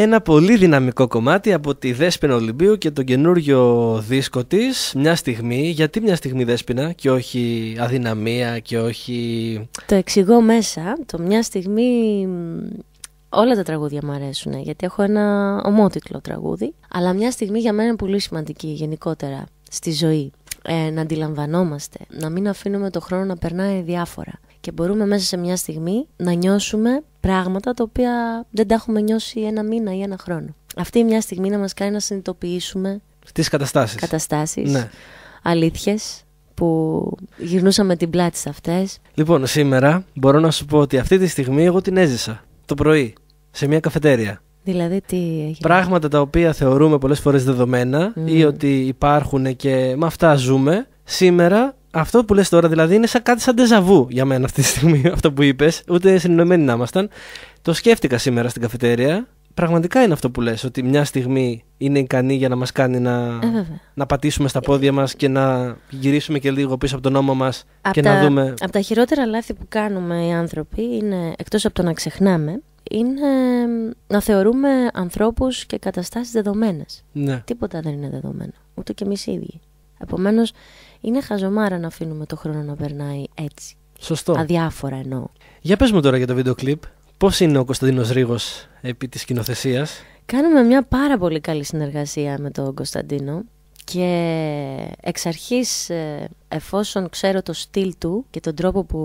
ένα πολύ δυναμικό κομμάτι από τη Δέσποινα Ολυμπίου και τον καινούριο δίσκο της «Μια στιγμή». Γιατί «Μια στιγμή» Δέσποινα και όχι «Αδυναμία» και όχι... Το εξηγώ μέσα. Το «Μια στιγμή» όλα τα τραγούδια μου αρέσουν γιατί έχω ένα ομότιτλο τραγούδι. Αλλά «Μια στιγμή» για μένα είναι πολύ σημαντική γενικότερα στη ζωή. Ε, να αντιλαμβανόμαστε, να μην αφήνουμε το χρόνο να περνάει διάφορα και μπορούμε μέσα σε μια στιγμή να νιώσουμε πράγματα τα οποία δεν τα έχουμε νιώσει ένα μήνα ή ένα χρόνο. Αυτή η μια στιγμή να μας κάνει να συνειδητοποιήσουμε τις καταστάσεις, καταστάσεις ναι. αλήθειες που γυρνούσαμε την πλάτη σε αυτές. Λοιπόν, σήμερα μπορώ να σου πω ότι αυτή τη στιγμή εγώ την έζησα το πρωί σε μια καφετέρια. Δηλαδή τι έχει... Πράγματα τα οποία θεωρούμε πολλές φορές δεδομένα ή ότι υπάρχουν και με αυτά ζούμε. Σήμερα αυτό που λες τώρα δηλαδή είναι σαν κάτι σαν τεζαβού για μένα αυτή τη στιγμή αυτό που είπες, ούτε συνεννοημένοι να ήμασταν. Το σκέφτηκα σήμερα στην καφετέρια. Πραγματικά είναι αυτό που λες, ότι μια στιγμή είναι ικανή για να μας κάνει να, ε, να πατήσουμε στα πόδια μας και να γυρίσουμε και λίγο πίσω από τον νόμο μας και να δούμε... Από τα χειρότερα λάθη που κάνουμε οι άνθρωποι, είναι, εκτός από το να ξεχνάμε, είναι να θεωρούμε ανθρώπους και καταστάσεις δεδομένες. Ναι. Τίποτα δεν είναι δεδομένο, ούτε και εμείς οι ίδιοι. Επομένως, είναι χαζομάρα να αφήνουμε το χρόνο να περνάει έτσι. Σωστό. Αδιάφορα εννοώ. Για πες μου τώρα για το βίντεο κλιπ. Πώς είναι ο Κωνσταντίνος Ρήγος επί της σκηνοθεσία. Κάνουμε μια πάρα πολύ καλή συνεργασία με τον Κωνσταντίνο και εξ αρχής ε, εφόσον ξέρω το στυλ του και τον τρόπο που,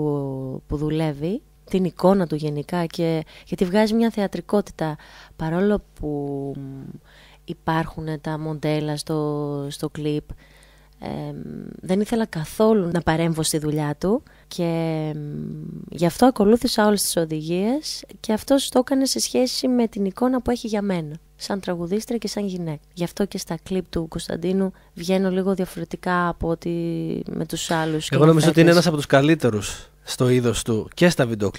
που δουλεύει την εικόνα του γενικά και, γιατί βγάζει μια θεατρικότητα παρόλο που υπάρχουν τα μοντέλα στο, στο κλιπ δεν ήθελα καθόλου να παρέμβω στη δουλειά του και γι' αυτό ακολούθησα όλες τις οδηγίες και αυτό το έκανε σε σχέση με την εικόνα που έχει για μένα σαν τραγουδίστρια και σαν γυναίκα. Γι' αυτό και στα κλιπ του Κωνσταντίνου βγαίνω λίγο διαφορετικά από ότι με τους άλλους. Εγώ νομίζω ότι είναι ένας από τους καλύτερους στο είδος του και στα βίντεο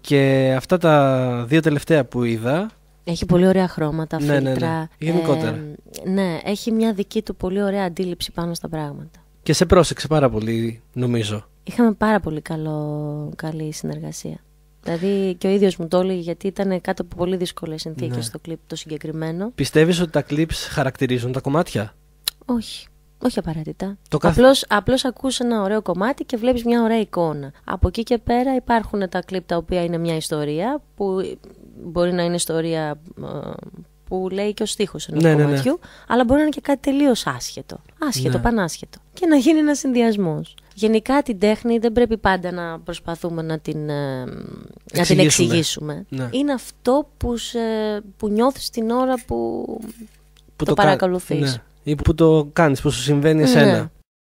και αυτά τα δύο τελευταία που είδα έχει πολύ ωραία χρώματα, φίλτρα. Ναι, ναι. ναι. Γενικότερα. Ε, ναι, έχει μια δική του πολύ ωραία αντίληψη πάνω στα πράγματα. Και σε πρόσεξε πάρα πολύ, νομίζω. Είχαμε πάρα πολύ καλό, καλή συνεργασία. Δηλαδή και ο ίδιος μου το έλεγε γιατί ήταν κάτω από πολύ δύσκολες συνθήκες ναι. το κλειπ το συγκεκριμένο. Πιστεύεις ότι τα κλειπ χαρακτηρίζουν τα κομμάτια, Όχι. Όχι απαραίτητα. Απλώ καθ... ακούς ένα ωραίο κομμάτι και βλέπεις μια ωραία εικόνα. Από εκεί και πέρα υπάρχουν τα κλειπ τα οποία είναι μια ιστορία που μπορεί να είναι ιστορία ε, που λέει και ο στίχος ενός ναι, ναι, ναι, κομματιού, αλλά μπορεί να είναι και κάτι τελείως άσχετο, άσχετο, ναι. πανάσχετο και να γίνει ένας συνδυασμός. Γενικά την τέχνη δεν πρέπει πάντα να προσπαθούμε να την, εξηγήσουμε. να την εξηγήσουμε. Είναι αυτό που, σε, που νιώθεις την ώρα που, που το, το Ή που το κάνεις, που σου συμβαίνει εσένα.